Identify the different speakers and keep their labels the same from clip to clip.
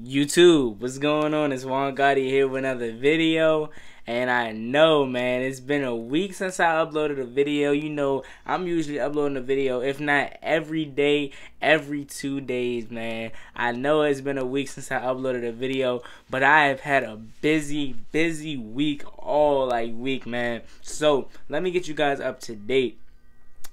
Speaker 1: YouTube, what's going on? It's Juan Gotti here with another video. And I know, man, it's been a week since I uploaded a video. You know, I'm usually uploading a video, if not every day, every two days, man. I know it's been a week since I uploaded a video, but I have had a busy, busy week all like week, man. So, let me get you guys up to date.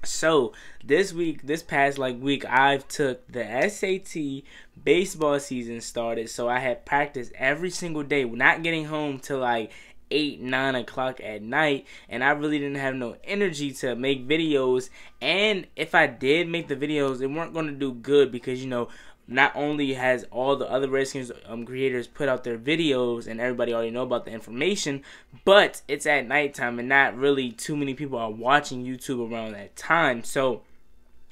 Speaker 1: So this week, this past like week, I've took the SAT. Baseball season started, so I had practice every single day. Not getting home till like eight, nine o'clock at night, and I really didn't have no energy to make videos. And if I did make the videos, they weren't going to do good because you know not only has all the other Redskins um, creators put out their videos and everybody already know about the information, but it's at nighttime and not really too many people are watching YouTube around that time. So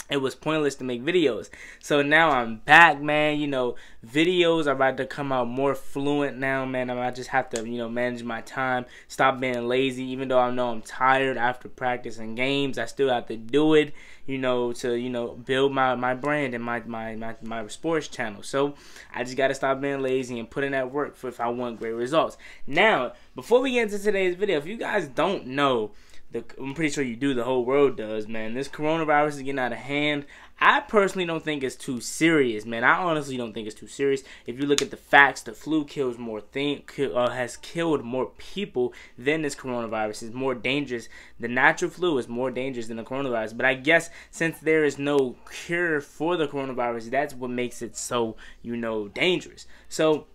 Speaker 1: it was pointless to make videos. So now I'm back, man. You know, videos are about to come out more fluent now, man. I just have to, you know, manage my time, stop being lazy. Even though I know I'm tired after practice and games, I still have to do it, you know, to, you know, build my, my brand and my, my, my, my sports channel. So I just got to stop being lazy and put in that work for if I want great results. Now, before we get into today's video, if you guys don't know, the I'm pretty sure you do. The whole world does, man. This coronavirus is getting out of hand. I personally don't think it's too serious, man. I honestly don't think it's too serious. If you look at the facts, the flu kills more think, uh, has killed more people than this coronavirus. Is more dangerous. The natural flu is more dangerous than the coronavirus. But I guess since there is no cure for the coronavirus, that's what makes it so you know dangerous. So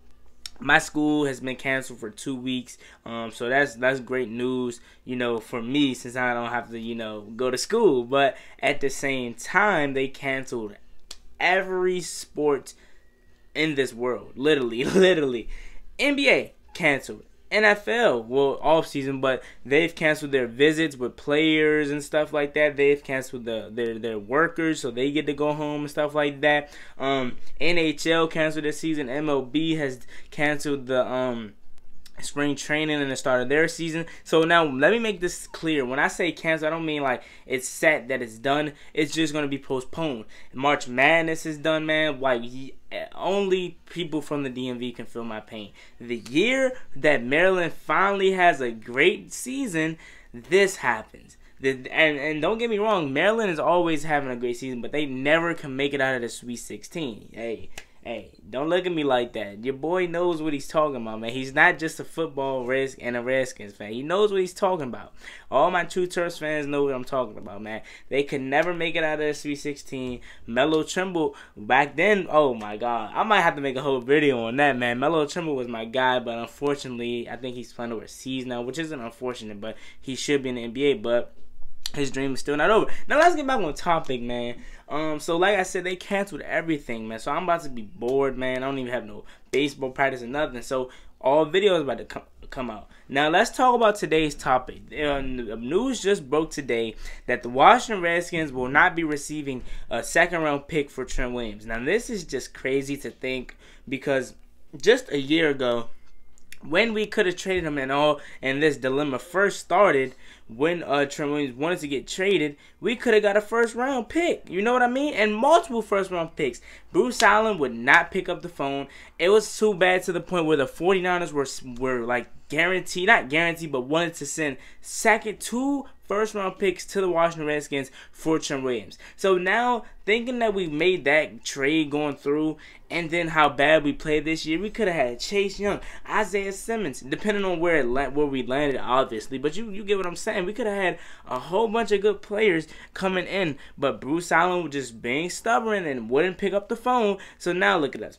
Speaker 1: my school has been canceled for two weeks. Um, so that's that's great news, you know, for me since I don't have to, you know, go to school. But at the same time, they canceled every sport in this world, literally, literally. NBA canceled. NFL well off season, but they've canceled their visits with players and stuff like that. They've canceled the their their workers, so they get to go home and stuff like that. Um, NHL canceled this season. MLB has canceled the um spring training and the start of their season. So now let me make this clear. When I say cancel, I don't mean like it's set that it's done. It's just going to be postponed. March Madness is done, man. Like only people from the DMV can feel my pain. The year that Maryland finally has a great season, this happens. The, and, and don't get me wrong, Maryland is always having a great season, but they never can make it out of the Sweet 16. Hey, Hey, don't look at me like that. Your boy knows what he's talking about, man. He's not just a football risk and a Redskins fan. He knows what he's talking about. All my True Turfs fans know what I'm talking about, man. They could never make it out of the 16 Mellow Trimble back then, oh my god. I might have to make a whole video on that, man. Mellow Trimble was my guy, but unfortunately, I think he's playing overseas now, which isn't unfortunate, but he should be in the NBA, but his dream is still not over. Now let's get back on topic, man. Um, so like I said, they canceled everything, man. So I'm about to be bored, man. I don't even have no baseball practice and nothing. So all videos about to come come out. Now let's talk about today's topic. Uh, the news just broke today that the Washington Redskins will not be receiving a second round pick for Trent Williams. Now this is just crazy to think because just a year ago when we could have traded him and all and this dilemma first started, when uh, Trent Williams wanted to get traded, we could have got a first round pick. You know what I mean? And multiple first round picks. Bruce Allen would not pick up the phone. It was too bad to the point where the 49ers were were like guaranteed, not guaranteed, but wanted to send second two first round picks to the Washington Redskins for Trent Williams. So now thinking that we made that trade going through and then how bad we played this year, we could have had Chase Young, Isaiah Simmons, depending on where it, where we landed obviously, but you you get what I'm saying man, we could have had a whole bunch of good players coming in, but Bruce Allen was just being stubborn and wouldn't pick up the phone. So now look at us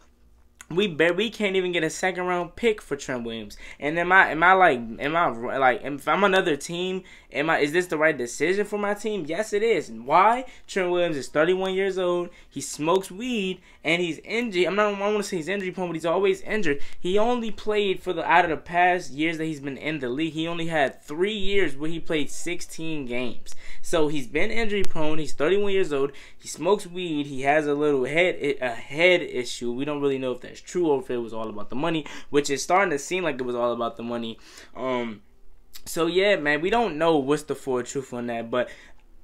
Speaker 1: we we can't even get a second round pick for Trent Williams. And am I am I like am I like if I'm another team, am I is this the right decision for my team? Yes, it is. Why? Trent Williams is 31 years old. He smokes weed and he's injured. I'm not I want to say he's injury prone, but he's always injured. He only played for the out of the past years that he's been in the league. He only had three years where he played 16 games. So he's been injury prone. He's 31 years old. He smokes weed. He has a little head a head issue. We don't really know if that's true or if it was all about the money, which is starting to seem like it was all about the money. Um, so yeah, man, we don't know what's the full truth on that, but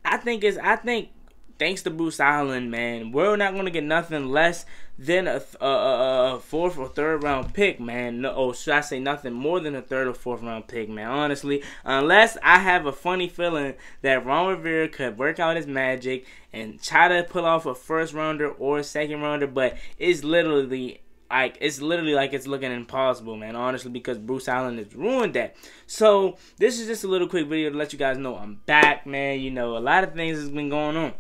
Speaker 1: I think it's I think thanks to Bruce Island, man, we're not gonna get nothing less than a, a, a, a fourth or third round pick, man. No, oh, should I say nothing more than a third or fourth round pick, man? Honestly, unless I have a funny feeling that Ron Rivera could work out his magic and try to pull off a first rounder or a second rounder, but it's literally like it's literally like it's looking impossible, man. Honestly, because Bruce Allen has ruined that. So this is just a little quick video to let you guys know I'm back, man. You know, a lot of things has been going on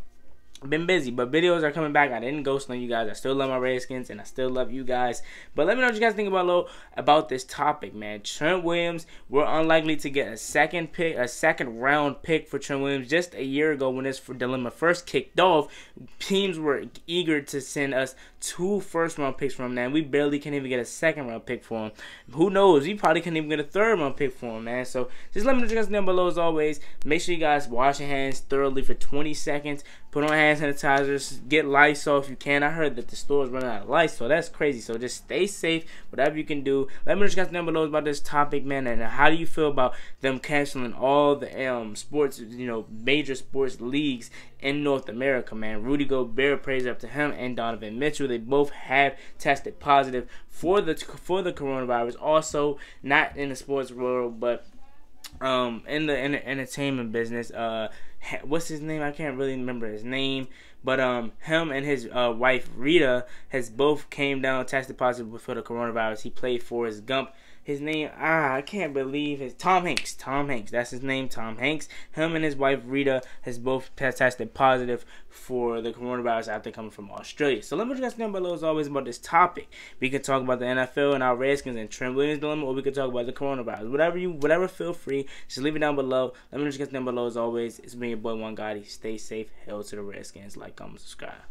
Speaker 1: been busy, but videos are coming back. I didn't ghost on you guys. I still love my Redskins and I still love you guys. But let me know what you guys think about low about this topic, man. Trent Williams, we're unlikely to get a second pick, a second round pick for Trent Williams. Just a year ago, when this dilemma first kicked off, teams were eager to send us two first round picks from him. Now we barely can even get a second round pick for him. Who knows? We probably couldn't even get a third round pick for him, man. So just let me know what you guys think down below. As always, make sure you guys wash your hands thoroughly for 20 seconds. Put on hand sanitizers. Get Lysol if you can. I heard that the store is running out of Lysol. That's crazy. So just stay safe. Whatever you can do. Let me just guys down below about this topic, man. And how do you feel about them canceling all the um, sports, you know, major sports leagues in North America, man. Rudy Gobert, praise up to him, and Donovan Mitchell. They both have tested positive for the for the coronavirus. Also, not in the sports world, but um, in the, in the entertainment business. Uh, what's his name? I can't really remember his name, but um, him and his uh, wife Rita has both came down tested positive for the coronavirus. He played for his Gump. His name, ah, I can't believe his Tom Hanks. Tom Hanks, that's his name. Tom Hanks. Him and his wife Rita has both tested positive for the coronavirus after coming from Australia. So let me just know below as always about this topic. We could talk about the NFL and our Redskins and Trent Williams dilemma, or we could talk about the coronavirus. Whatever you, whatever, feel free. Just leave it down below. Let me just know below as always. It's been been your boy One Gotti. Stay safe. Hell to the Redskins. Like, comment, subscribe.